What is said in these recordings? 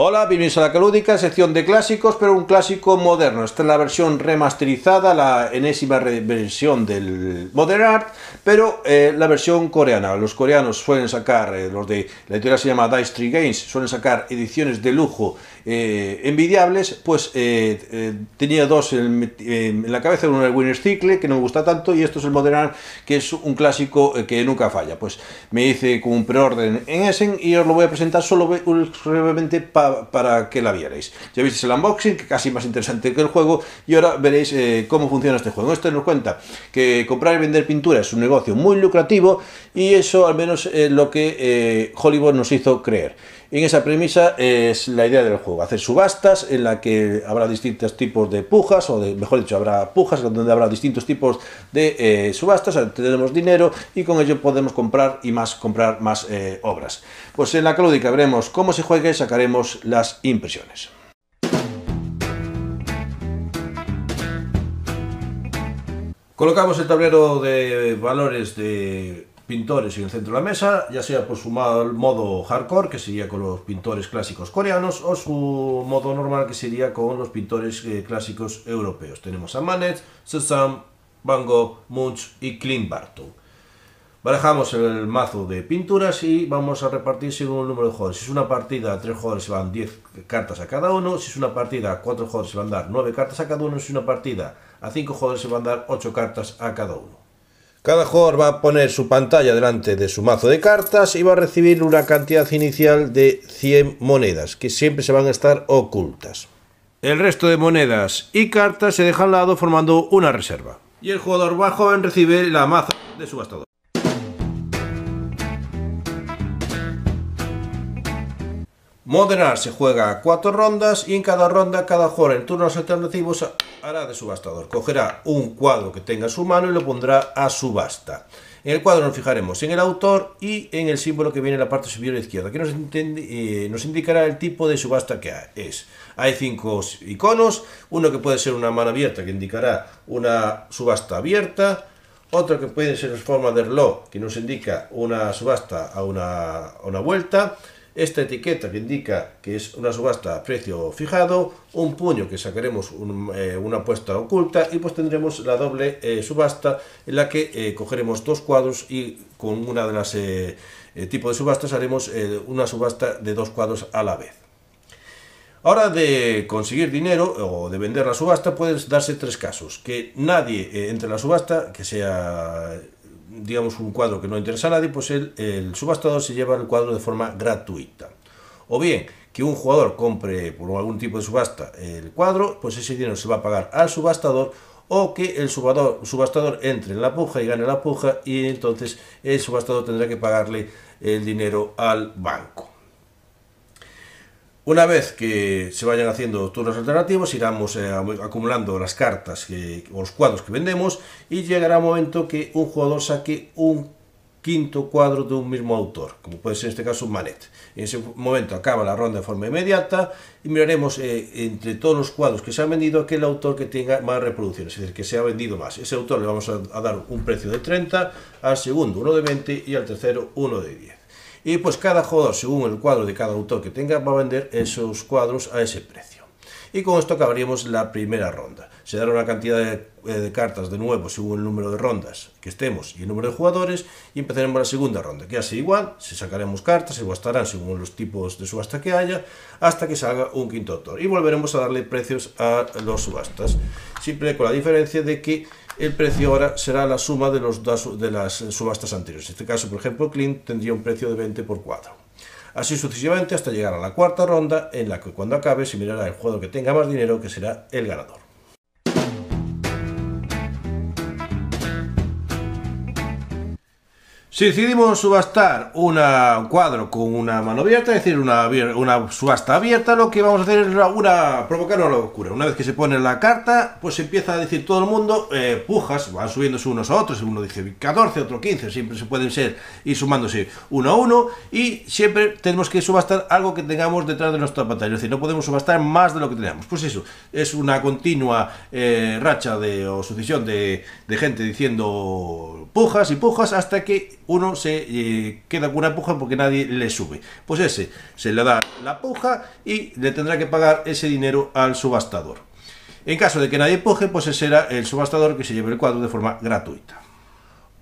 Hola, bienvenidos a la Calúdica, sección de clásicos, pero un clásico moderno. Esta es la versión remasterizada, la enésima versión del Modern Art, pero eh, la versión coreana. Los coreanos suelen sacar, eh, los de la editorial se llama Dice Tree Games, suelen sacar ediciones de lujo eh, envidiables. Pues tenía dos en, la cabeza, uno era el Winner's Cycle, que no me gusta tanto, y esto es el Modern Art, que es un clásico que nunca falla. Pues me hice con un preorden en Essen y os lo voy a presentar solo brevemente para para, que la vierais. Ya visteis el unboxing, que casi más interesante que el juego, y ahora veréis eh, cómo funciona este juego. Esto nos cuenta que comprar y vender pintura es un negocio muy lucrativo y eso al menos es lo que eh, Hollywood nos hizo creer. En esa premisa es la idea del juego, hacer subastas en la que habrá distintos tipos de pujas, o de, mejor dicho, habrá pujas donde habrá distintos tipos de eh, subastas, tenemos dinero y con ello podemos comprar y más comprar más eh, obras. Pues en la clúdica veremos cómo se juega y sacaremos las impresiones. Colocamos el tablero de valores de pintores en el centro de la mesa, ya sea por su modo hardcore, que sería con los pintores clásicos coreanos, o su modo normal, que sería con los pintores eh, clásicos europeos. Tenemos a Manet, Setsam, Van Gogh, Munch y Clint Barton. Barajamos el mazo de pinturas y vamos a repartir según el número de jugadores. Si es una partida a 3 jugadores se van 10 cartas a cada uno. Si es una partida a 4 jugadores se van a dar 9 cartas a cada uno. Si es una partida a 5 jugadores se van a dar 8 cartas a cada uno. Cada jugador va a poner su pantalla delante de su mazo de cartas y va a recibir una cantidad inicial de 100 monedas, que siempre se van a estar ocultas. El resto de monedas y cartas se deja al lado formando una reserva. Y el jugador va joven recibe la mazo de su subastador. Modernar se juega a cuatro rondas y en cada ronda cada jugador en turnos alternativos hará de subastador. Cogerá un cuadro que tenga en su mano y lo pondrá a subasta. En el cuadro nos fijaremos en el autor y en el símbolo que viene en la parte superior izquierda, que nos, eh, indicará el tipo de subasta que es. Hay cinco iconos, uno que puede ser una mano abierta, que indicará una subasta abierta, otro que puede ser en forma de reloj, que nos indica una subasta a a una vuelta, esta etiqueta que indica que es una subasta a precio fijado, un puño que sacaremos eh, una apuesta oculta y pues tendremos la doble eh, subasta en la que eh, cogeremos dos cuadros y con una de las tipos de subastas haremos una subasta de dos cuadros a la vez. Ahora de conseguir dinero o de vender la subasta pueden darse tres casos. Que nadie entre en la subasta, que sea digamos, un cuadro que no interesa a nadie, pues el, subastador se lleva el cuadro de forma gratuita. O bien, que un jugador compre por algún tipo de subasta el cuadro, pues ese dinero se va a pagar al subastador o que el subastador entre en la puja y gane la puja y entonces el subastador tendrá que pagarle el dinero al banco. Una vez que se vayan haciendo turnos alternativos, iremos eh, acumulando las cartas que, o los cuadros que vendemos y llegará un momento que un jugador saque un quinto cuadro de un mismo autor, como puede ser en este caso un Manet. En ese momento acaba la ronda de forma inmediata y miraremos eh, entre todos los cuadros que se han vendido aquel autor que tenga más reproducciones, es decir, que se ha vendido más. Ese autor le vamos a, a dar un precio de 30, al segundo uno de 20 y al tercero uno de 10. Y pues cada jugador, según el cuadro de cada autor que tenga, va a vender esos cuadros a ese precio. Y con esto acabaríamos la primera ronda. Se dará una cantidad de, eh, cartas de nuevo según el número de rondas que estemos y el número de jugadores. Y empezaremos la segunda ronda, que hace igual, se sacaremos cartas, se subastarán según los tipos de subasta que haya, hasta que salga un quinto autor. Y volveremos a darle precios a los subastas. Siempre con la diferencia de que el precio ahora será la suma de, los, de las subastas anteriores. En este caso, por ejemplo, Clint tendría un precio de 20 por 4. Así sucesivamente hasta llegar a la cuarta ronda, en la que cuando acabe se mirará el juego que tenga más dinero, que será el ganador. Si decidimos subastar un cuadro con una mano abierta, es decir, una, subasta abierta, lo que vamos a hacer es provocar una locura. Una vez que se pone la carta, pues empieza a decir todo el mundo eh, pujas, van subiéndose unos a otros, uno dice 14, otro 15, siempre se pueden ser y sumándose uno a uno y siempre tenemos que subastar algo que tengamos detrás de nuestra pantalla, es decir, no podemos subastar más de lo que tenemos. Pues eso, es una continua eh, racha de, o sucesión de, de gente diciendo pujas y pujas hasta que uno se eh, queda con una puja porque nadie le sube. Pues ese se le da la puja y le tendrá que pagar ese dinero al subastador. En caso de que nadie puje, pues ese será el subastador que se lleve el cuadro de forma gratuita.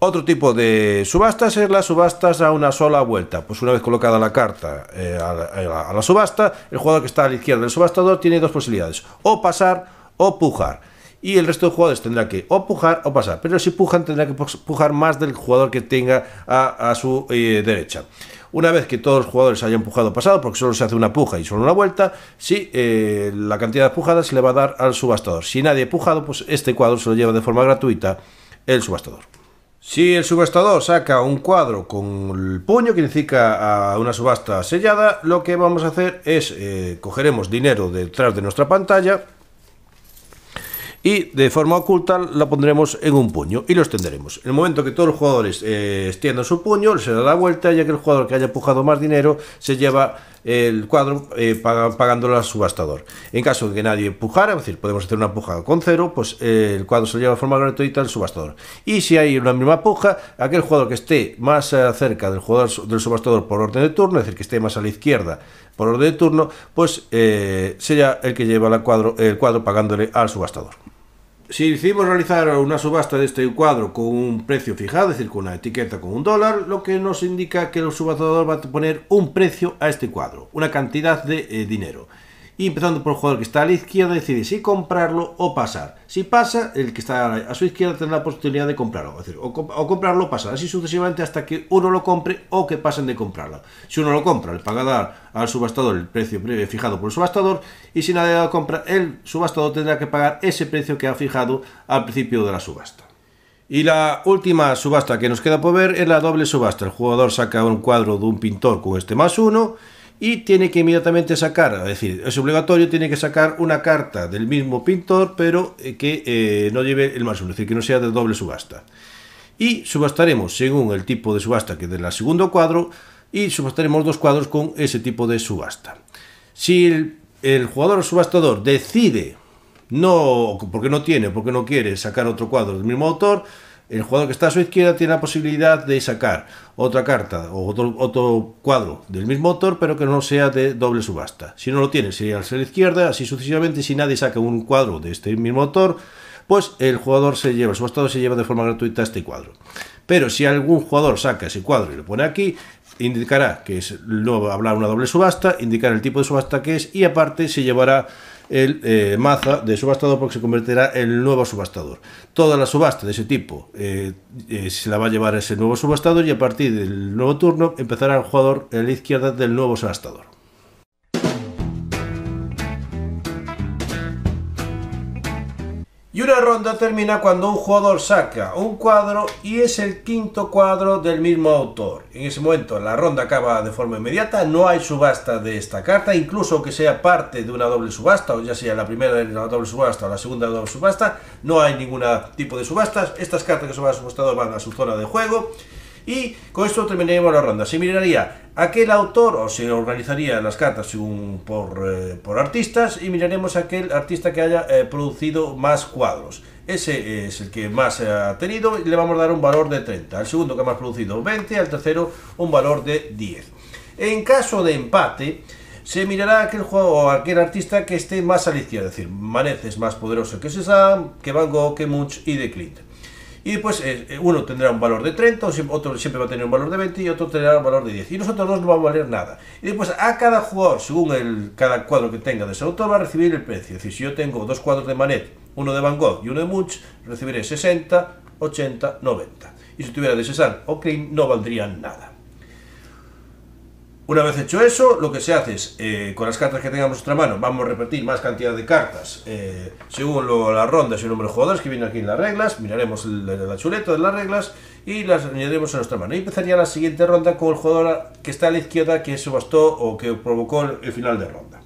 Otro tipo de subastas es las subastas a una sola vuelta. Pues una vez colocada la carta eh, eh, a la subasta, el jugador que está a la izquierda del subastador tiene dos posibilidades, o pasar o pujar y el resto de jugadores tendrá que o pujar o pasar. Pero si pujan, tendrá que pujar más del jugador que tenga a, su eh, derecha. Una vez que todos los jugadores hayan pujado o pasado, porque solo se hace una puja y solo una vuelta, si eh, la cantidad de pujadas se le va a dar al subastador. Si nadie ha pujado, pues este cuadro se lo lleva de forma gratuita el subastador. Si el subastador saca un cuadro con el puño, que indica a una subasta sellada, lo que vamos a hacer es eh, cogeremos dinero detrás de nuestra pantalla y de forma oculta la pondremos en un puño y lo extenderemos. En el momento que todos los jugadores eh, extiendan su puño, se da la vuelta y aquel jugador que haya empujado más dinero se lleva el cuadro eh, pagándolo al subastador. En caso de que nadie empujara, es decir, podemos hacer una puja con cero, pues eh, el cuadro se lleva de forma gratuita al subastador. Y si hay una misma puja, aquel jugador que esté más eh, cerca del jugador del subastador por orden de turno, es decir, que esté más a la izquierda por orden de turno, pues eh, sería el que lleva cuadro, el cuadro pagándole al subastador. Si decidimos realizar una subasta de este cuadro con un precio fijado, es decir, con una etiqueta con un dólar, lo que nos indica que el subastador va a poner un precio a este cuadro, una cantidad de eh, dinero. Y empezando por el jugador que está a la izquierda, decide si comprarlo o pasar. Si pasa, el que está a su izquierda tendrá la oportunidad de comprarlo. o, comprarlo o pasar. Así sucesivamente hasta que uno lo compre o que pasen de comprarlo. Si uno lo compra, le dar al subastador el precio fijado por el subastador. Y si nadie lo compra, el subastador tendrá que pagar ese precio que ha fijado al principio de la subasta. Y la última subasta que nos queda por ver es la doble subasta. El jugador saca un cuadro de un pintor con este más uno y tiene que inmediatamente sacar, es decir, es obligatorio, tiene que sacar una carta del mismo pintor, pero eh, que eh, no lleve el más es decir, que no sea de doble subasta. Y subastaremos, según el tipo de subasta que es del segundo cuadro, y subastaremos dos cuadros con ese tipo de subasta. Si el, jugador o subastador decide, no, porque no tiene, porque no quiere sacar otro cuadro del mismo autor, el jugador que está a su izquierda tiene la posibilidad de sacar otra carta o otro, cuadro del mismo autor, pero que no sea de doble subasta. Si no lo tiene, sería a la izquierda, así sucesivamente. Si nadie saca un cuadro de este mismo autor, pues el jugador se lleva, el subastador se lleva de forma gratuita este cuadro. Pero si algún jugador saca ese cuadro y lo pone aquí, indicará que es, no hablar una doble subasta, indicará el tipo de subasta que es y aparte se llevará el eh, Maza de subastador porque se convertirá en el nuevo subastador. Toda la subasta de ese tipo eh, eh, se la va a llevar ese nuevo subastador y a partir del nuevo turno empezará el jugador en la izquierda del nuevo subastador. ronda termina cuando un jugador saca un cuadro y es el quinto cuadro del mismo autor. En ese momento la ronda acaba de forma inmediata, no hay subasta de esta carta, incluso que sea parte de una doble subasta, o ya sea la primera de la doble subasta o la segunda doble subasta, no hay ningún tipo de subastas. Estas cartas que se van a subastar van a su zona de juego. Y con esto terminaremos la ronda. Se miraría aquel autor o se organizarían las cartas según por, eh, artistas y miraremos aquel artista que haya eh, producido más cuadros. Ese es el que más eh, ha tenido y le vamos a dar un valor de 30. Al segundo que más ha producido 20, al tercero un valor de 10. En caso de empate, se mirará aquel juego o aquel artista que esté más a es decir, Manez es más poderoso que Sesam, que Van Gogh, que Munch y de Clint. Y pues uno tendrá un valor de 30, otro siempre va a tener un valor de 20 y otro tendrá un valor de 10. Y los otros dos no van a valer nada. Y después a cada jugador, según el, cada cuadro que tenga de ese va a recibir el precio. Es decir, si yo tengo dos cuadros de Manet, uno de Van Gogh y uno de Munch, recibiré 60, 80, 90. Y si tuviera de César o no valdrían nada. Una vez hecho eso, lo que se hace es, eh, con las cartas que tengamos en nuestra mano, vamos a repetir más cantidad de cartas eh, según lo, las rondas y el número de jugadores que vienen aquí en las reglas, miraremos el la, chuleta de las reglas y las añadiremos a nuestra mano. Y empezaría la siguiente ronda con el jugador que está a la izquierda que se bastó o que provocó el, final de ronda.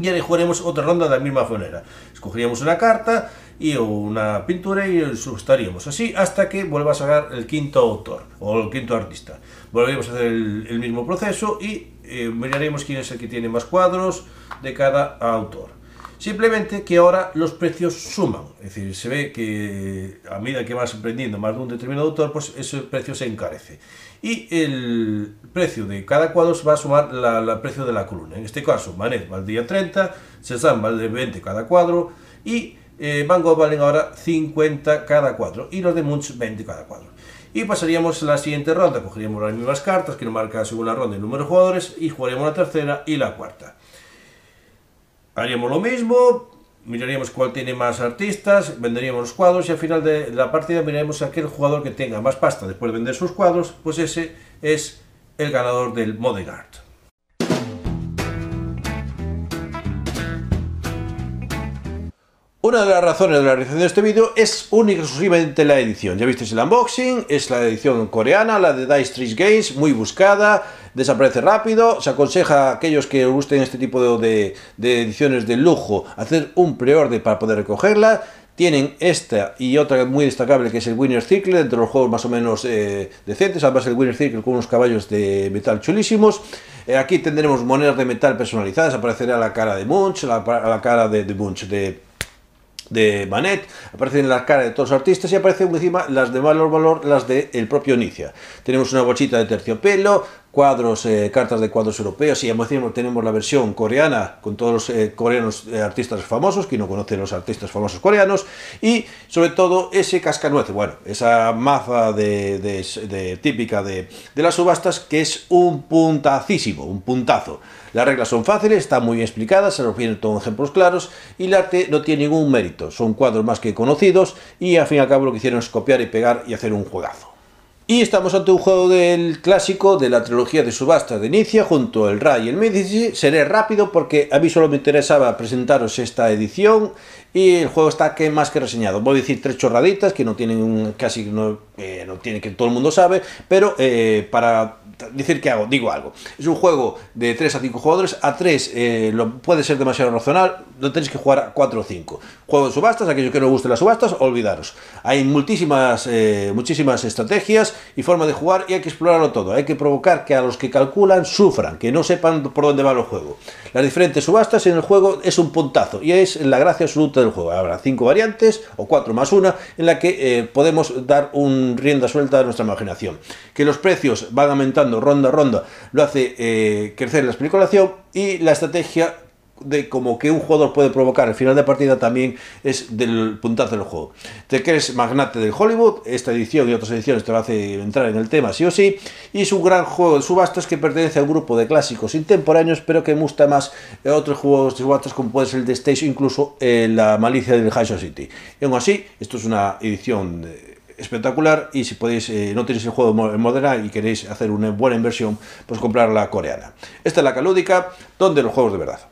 Y ahora jugaremos otra ronda de la misma manera. Escogeríamos una carta y una pintura y estaríamos así hasta que vuelva a sacar el quinto autor o el quinto artista. volveríamos a hacer el, mismo proceso y eh, miraremos quién es el que tiene más cuadros de cada autor. Simplemente que ahora los precios suman, es decir, se ve que a medida que vas aprendiendo más de un determinado autor, pues ese precio se encarece. Y el precio de cada cuadro se va a sumar al precio de la columna. En este caso, Manet día 30, Cezanne vale 20 cada cuadro y eh, Van Gogh valen ahora 50 cada cuadro y los de Munch 20 cada cuadro. Y pasaríamos a la siguiente ronda, cogeríamos las mismas cartas que nos marca según la ronda el número de jugadores y jugaríamos la tercera y la cuarta. Haríamos lo mismo, miraríamos cuál tiene más artistas, venderíamos los cuadros y al final de la partida miraremos a aquel jugador que tenga más pasta después de vender sus cuadros, pues ese es el ganador del Modern una de las razones de la realización de este vídeo es única exclusivamente la edición. Ya visteis el unboxing, es la edición coreana, la de Dice 3 Games, muy buscada, desaparece rápido. Se aconseja a aquellos que gusten este tipo de, ediciones de lujo hacer un pre-order para poder recogerla. Tienen esta y otra muy destacable que es el Winner Circle, entre los juegos más o menos eh, decentes. Además, el Winner Circle con unos caballos de metal chulísimos. Eh, aquí tendremos monedas de metal personalizadas. Aparecerá la cara de Munch, la, cara de, de Munch, de de Manet, aparecen las caras de todos los artistas y aparecen encima las de Valor Valor, las del el propio Nicia. Tenemos una bochita de terciopelo, cuadros, eh, cartas de cuadros europeos y además tenemos la versión coreana con todos los eh, coreanos eh, artistas famosos, que no conocen los artistas famosos coreanos y sobre todo ese cascanueces, bueno, esa maza de, típica de, las subastas que es un puntacísimo, un puntazo. Las reglas son fáciles, están muy bien explicadas, se vienen todos ejemplos claros y el arte no tiene ningún mérito, son cuadros más que conocidos y al fin y al cabo lo que hicieron es copiar y pegar y hacer un juegazo. Y estamos ante un juego del clásico de la trilogía de subasta de Inicia junto al Ray y el Medici. Seré rápido porque a mí solo me interesaba presentaros esta edición y el juego está que más que reseñado. Voy a decir tres chorraditas que no tienen un, casi no, eh, no tiene que todo el mundo sabe, pero eh, para decir que hago, digo algo. Es un juego de 3 a 5 jugadores, a 3 eh, lo, puede ser demasiado racional, no tenéis que jugar a 4 o 5. Juego de subastas, aquellos que no os gusten las subastas, olvidaros. Hay muchísimas, eh, muchísimas estrategias y formas de jugar y hay que explorarlo todo. Hay que provocar que a los que calculan sufran, que no sepan por dónde va el juego. Las diferentes subastas en el juego es un puntazo y es la gracia absoluta del juego. Habrá 5 variantes o 4 más una en la que eh, podemos dar un rienda suelta a nuestra imaginación. Que los precios van aumentando ronda a ronda lo hace eh, crecer la especulación y la estrategia de como que un jugador puede provocar el final de partida también es del puntazo del juego. Te crees magnate del Hollywood, esta edición y otras ediciones te lo hace entrar en el tema sí o sí, y es un gran juego de subastas que pertenece a un grupo de clásicos intemporáneos, pero que gusta más otros juegos de subastas como puede ser el de Stage incluso eh, la malicia del High City. Y aún así, esto es una edición... Eh, espectacular y si podéis eh, no tenéis el juego en moderna y queréis hacer una buena inversión pues comprar la coreana esta es la calúdica donde los juegos de verdad